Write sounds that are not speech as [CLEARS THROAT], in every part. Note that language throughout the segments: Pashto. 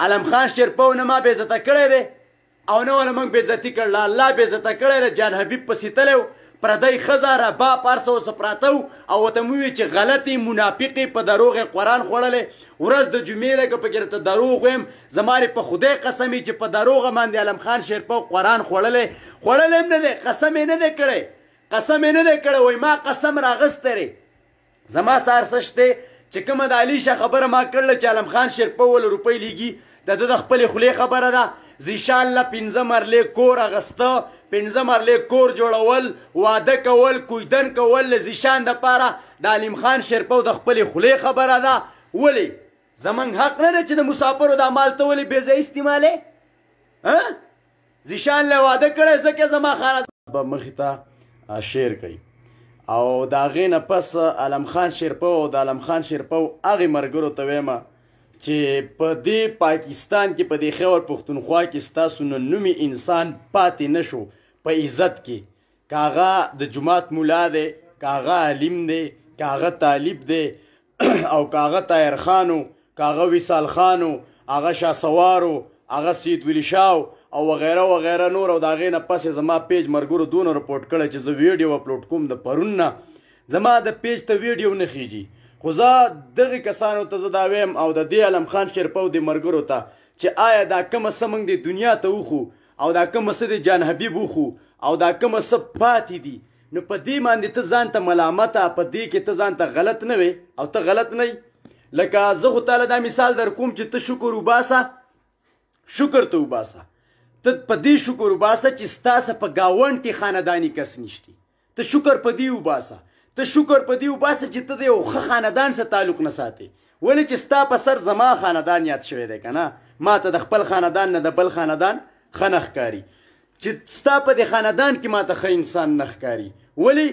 علم خان شیرپو نه ما بېزته کړی دی او نه ونه موږ بېزتي کړله الله بېزته کړی دی جان حبیب پسې تللی و پردی ښځه رباب هرڅه اوسه پراته او ورته مې وویل چې غلطې منافقې په دروغ قرآن خوړلې ورځ د جمعې لکه پکې راته دروغ ویم زما په خدای قسم چې په دروغه باندې علم خان شیرپو قرآن خوړلې خوړلې هم نه دی قسم یې نه دی کړی قسم یې نه دی کړی وایي ما قسم راغستی زما سار څه شته چې کومه د علي شاه خبره ما کړله چې علم خان شیرپه ول روپۍ لیږي د ده د خپلې خولې خبره ده زیشان له پنځه مرلې کور اغسته پنځه مرلې کور جوړول واده کول کویدن کول له زیشان دپاره د علیم خان شیرپه د خپلې خولې خبره ده ولې زمنګ حق نه ده چې د مسافرو دا مال ته ولې بېځایه استعمالې ها زیشان له واده کړی ځکه زما خانه به مخې ته شعر کوي او دا غې نه پس علم خان شیرپو او د علم خان شیرپو هغې ملګرو ته ویمه چې په دې پاکستان کې په دې خیور پښتونخوا کې ستاسو نه نومې انسان پاتې نه شو په عزت کې که هغه د جومات مولا دی که هغه عالم دی که هغه طالب دی [CLEARS THROAT] او که هغه طاهر خانو که هغه وصال خانو هغه شاسوارو هغه سید ولی شاو او وغیره وغیره نور او داغې نه پسې زما پیج مرګورو دونه رپورټ کړی چې زه ویډیو اپلوډ کوم د پرون نه زما د پیج ته ویډیو نه خیږي خو زه دغې کسانو ته زه دا ویم او د دې علم خان شرپو د مرګرو ته چې آیا دا کومه څه موږ د دنیا ته وخو او دا کومه څه د جان حبیب وخو او دا کومه څه پاتې دي نو په دې باندې ته ځان ته ملامته په دې کې ته ځان ته غلط نه وي او ته غلط نه لکه زه خو تعالی دا مثال در کوم چې ته شکر وباسه شکر ته وباسه ته په دې شکر وباسه چې ستاسو په گاوند کې خاندانی کس نشتی ته شکر په دې وباسه ته شکر په دې وباسه چې ته د یو ښه خاندان سره تعلق نه ساتي ولې چې ستا په سر زما خاندان یاد شوی دی کنه ما ته د خپل خاندان نه د بل خاندان خنخ کاری چې ستا په دې خاندان کې ما ته ښه انسان نخ کاری ولې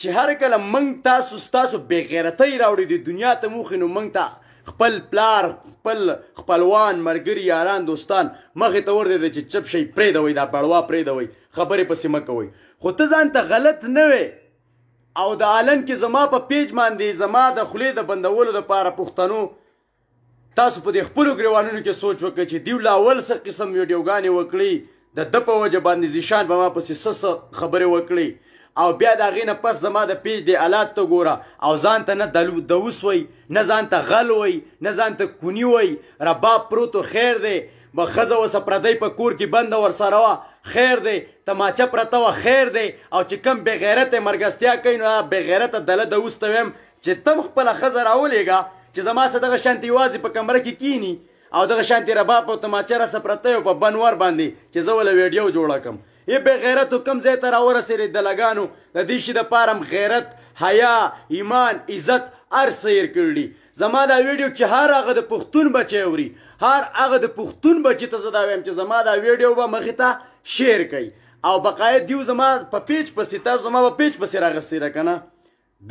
چې هر کله منګ تاسو تاسو بغیرتۍ راوړي د دنیا ته موخې نو منګ ته خپل پلار خپل خپلوان مرګري یاران دوستان مخې ته ور دي چې چپ شي پرې دوي دا پړوا پرې دوي خبرې پسې مکوي خو ته ځان ته غلط نه وې او د عالم کې زما په پیج باندې زما د خولې د بندولو د پاره پښتنو تاسو په دې خپل ګریوانونو کې سوچ وکړئ چې دیو لاول څه قسم ویډیوګانې وکړي د د په وجه باندې ځشان به ما پسې سس خبرې وکړي او بیا د هغې نه پس زما د پیج د الات ته ګوره او ځان ته نه دوس وی نه ځان ته غل وی نه ځان ته کونی وی رباب پروتو خیر دی به ښځه اوسه پردی په کور کې بنده ورسره وه خیر دی تماچه پرته وه خیر دی او چې کوم بېغیرتې مرګستیا کوي نو هغه بېغیرته دله دوس ته ویم چې ته م خپله ښځه راولېږه چې زما سه دغه شانتې یوازې په کمره کې کینی او دغه شانتې رباب او تماچه راسه پرته په بنور باندې چې زه وله ویډیو جوړه کړم ای به غیرت کم ځای ته راورسېدې د لګانو د دې شي د پارم غیرت حیا ایمان عزت ار سیر کړلی زما دا ویډیو چې هر هغه د پښتون بچی اوري هر هغه د پښتون بچی ته زدا ویم چې زما دا ویډیو به مخې ته شیر کړي او بقای دیو زما په پیچ پسې تاسو زما په پیچ پسې راغستې را کنه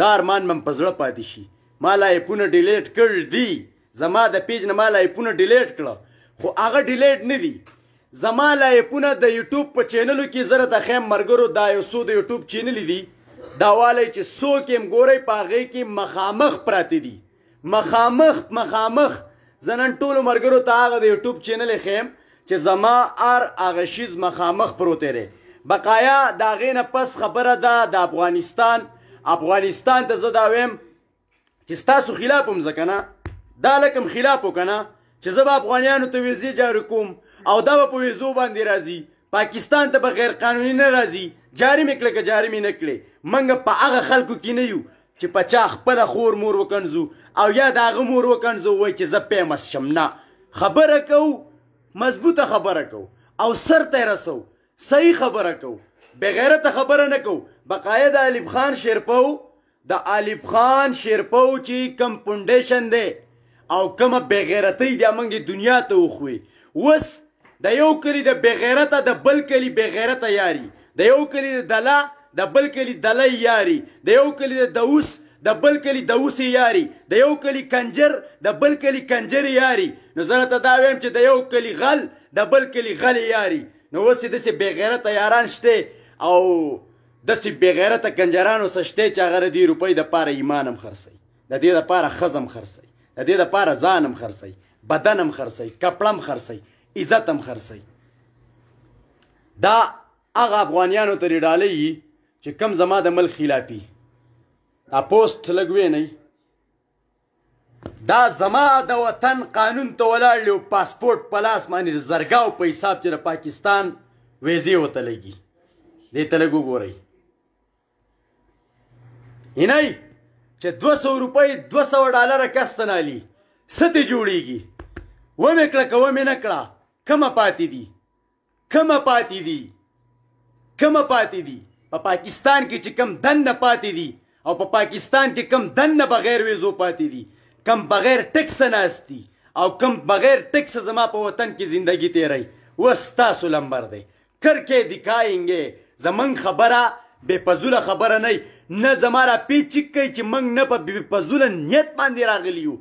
دا ارمان مم په زړه پاتې شي ما لایپونه ډیلیټ کړل دي زما د پیج نه ما لایپونه ډیلیټ کړه خو هغه ډیلیټ نه دي زما لایپونه د یوټیوب په چینلو کې زره د خیم مرګرو دا یو سو د یوټیوب چینل دی دا والی چې څوک یې ګوري په هغې کې مخامخ پراته دي مخامخ مخامخ زه نن ټولو ملګرو ته هغه د یوټیوب چینل ښیم چې زما ار هغه شیز مخامخ پروت دی بقایا د هغې نه پس خبره ده د افغانستان افغانستان ته زه دا ویم چې ستاسو خلاف هم زه که نه دا لکم خلاف وکړه چې زه به افغانیانو ته ویزې جاري کوم او دا په ویزو باندې راځي پاکستان ته به غیر قانوني نه راځي جارم کړه که جارم نه کړي منګ په هغه خلکو کې نه یو چې په چا خپل خور مور وکنزو او یا د هغه مور وکنزو وای چې زه پیمس شم نه خبره کو مضبوطه خبره کو او سر ته رسو صحیح خبره کو بغیرت خبره نه کو بقایه د علیب خان شیرپو د علیب خان شیرپو چې کم فاونډیشن دی او کومه بغیرتی دی موږ دنیا ته وخوي وس د یو کلی د بغیرته د بل کلی بغیرته یاري د یو کلی د دلا د بل کلی دلای یاري د یو کلی د دوس د بل کلی د اوسې یاري د یو کلی کنجر د بل کلی کنجر یاري نو زه ته دا وایم چې د یو کلی غل د بل کلی غل یاري نو اوس داسې بېغیرته یاران شته او داسې بېغیرته کنجران اوسه شته چې هغه د دې روپۍ دپاره ایمان هم خرڅوي د دې دپاره ښځه هم خرڅوي د دې دپاره ځان هم خرڅوي بدن هم خرڅوي کپړه هم خرڅوي عزت هم خرڅي دا هغه افغانیانو ته ډالۍ چې کم زما د مل خلافي دا پوسټ لګوي نه دا زما د وطن قانون ته ولاړ یو پاسپورت پلاس باندې زرګاو په حساب چې د پاکستان ویزې وته لګي دې ته لګو ګورئ اینای چې 200 روپۍ 200 ډالر کستنالي ستې جوړیږي و مې کړه کوم نه کړه کمه پاتې دي کمه پاتې دي کمه پاتې دي په پا پاکستان کې چې کم دنه پاتې دي او په پا پاکستان کې کم دنه بغیر ویزو پاتې دي کم بغیر ټکس ناشتي او کم بغیر ټکس زما په وطن کې زندگی تیري وستاسو لمبر دی کرکه دکایږي زمون خبره بے پزوله خبره نه نه زما را پیچ کوي چې منګ نه په بے پزوله نیت باندې راغلیو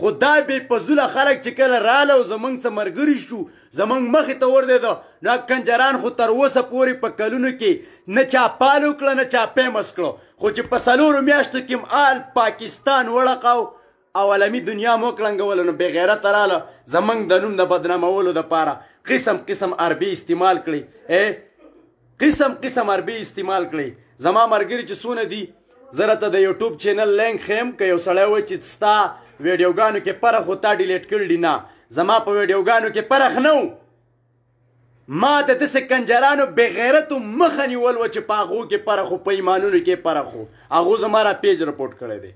خو دا بې پزوله خلک چې کله راله او زمونږ څه ملګري شو زمونږ مخې ته ورده دا کنجران خو تر اوسه پورې په کلونو کې نه چا پال وکړه نه چا فیمس کړو خو چې په څلورو میاشتو کې آل پاکستان وړقاو او عالمي دنیا مو کړنګول نو بېغیرته راله زمونږ د نوم د بدنامولو دپاره قسم قسم عربي استعمال کړي ای قسم قسم عربي استعمال کړي زما ملګري چې څونه دي زه راته د یوټیوب چینل لینک خیم که یو سړی وای چې ستا ویډیوګانو کې پرخ خو تا ډیلیټ کړل نه زما په ویډیوګانو کې پرخ نه ما د داسې کنجرانو بغیرتو مخه نیول و چې په هغو کې پرخ خو په ایمانونو کې پرخ خو هغو زما را پیج رپورټ کړی دی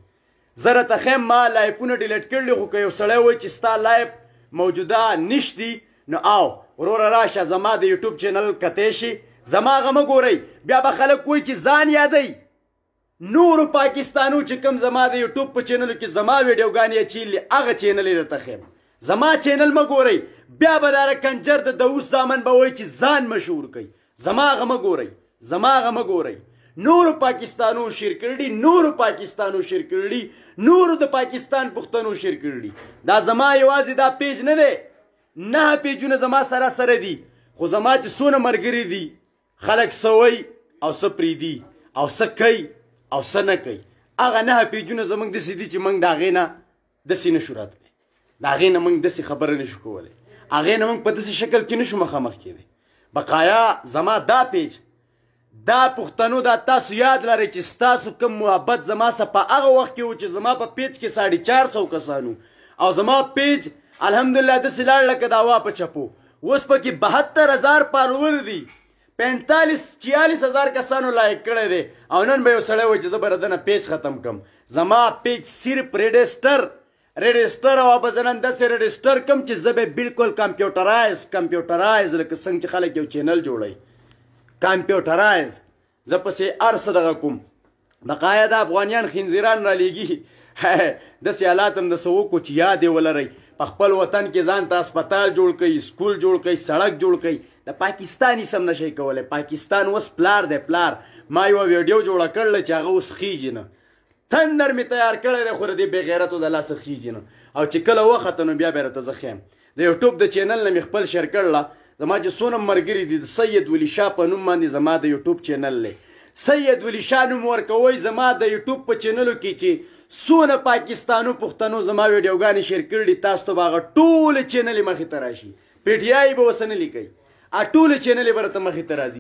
زه راته ښیم ما لایپونه ډیلیټ کړلي خو که یو سړی وایي چې ستا لایپ موجوده نشتی نو آو وروره راشه زما د یوټیوب چینل کتی شي زما هغه مه ګورئ بیا به خلک وایي چې ځان یادئ نور پاکستانو چې کوم زما د یوټیوب په چینل کې زما ویډیوګانې چیلې هغه چینل یې تخیم زما چینل مګوري بیا به دا کنجر د دوس زامن به وای چې ځان مشهور کړي زما هغه مګوري زما هغه مګوري نور پاکستانو شرکړي نور پاکستانو شرکړي نور د پاکستان پښتنو شرکړي دا زما یوازې دا پیج نه دی نه پیجونه زما سره سره دي خو زما چې سونه مرګري دي خلک سوي او سپریدي او سکی او څه نه کوي هغه نهه پیجونه زموږ داسې دي چې موږ د هغې نه داسې نشو راتلی د هغې نه موږ داسې خبره نشو کولی هغې نه موږ په داسې شکل کې نشو مخامخ کېدی بقایا زما دا پیج دا پښتنو دا تاسو یاد لرئ چې ستاسو کم محبت زما سه په هغه وخت کې و چې زما په پیج کې ساړي چار سو کسانو او زما پیج الحمدلله داسې لاړ لکه دا وا په چپو اوس پکې بهتر هزار پالور دي 45 44000 کسانو لایک کړی دی او نن به یو سړی وایي چې زه به ردنه پیج ختم کم زما پیج صرف رېډیسټر رېډیسټر او به زنن داسې رېډیسټر کم چې زه به بالکل کمپیوټرایز کمپیوټرایز لکه څنګه چې خلک یو چینل جوړوي کمپیوټرایز زه پسې هر څه دغه کوم بقایا د افغانیان خنزیران را لیږي [LAUGHS] داسې حالات هم دسه وکړو چې یاد یې ولرئ په خپل وطن کې ځان ته اسپیټال جوړ کړي سکول جوړ کړي سړک جوړ کړي د پاکستاني سم نشي کولای پاکستان وس پلار دی پلار ما یو ویډیو جوړه کړل چې هغه اوس خیږي نه تندر می تیار کړی دی خو د دې بېغیرتو د لاسه خیږي نه او چې کله وخته نو بیا به راته زه ښیم د یوټیوب د چینل نه مې خپل شیر کړله زما چې څونه ملګري دي د سید ولی شاه په نوم باندې زما د یوټیوب چینل دی سید ولی شاه نوم ورکوئ زما د یوټیوب په چینلو کې چې سونه پاکستانو پښتنو زما ویډیوګانې شیر کړي تاسو ته باغه ټول چینلې مخې ته راشي پی ټی آی به وسنه لیکي ا ټول چینلې برته مخې ته راځي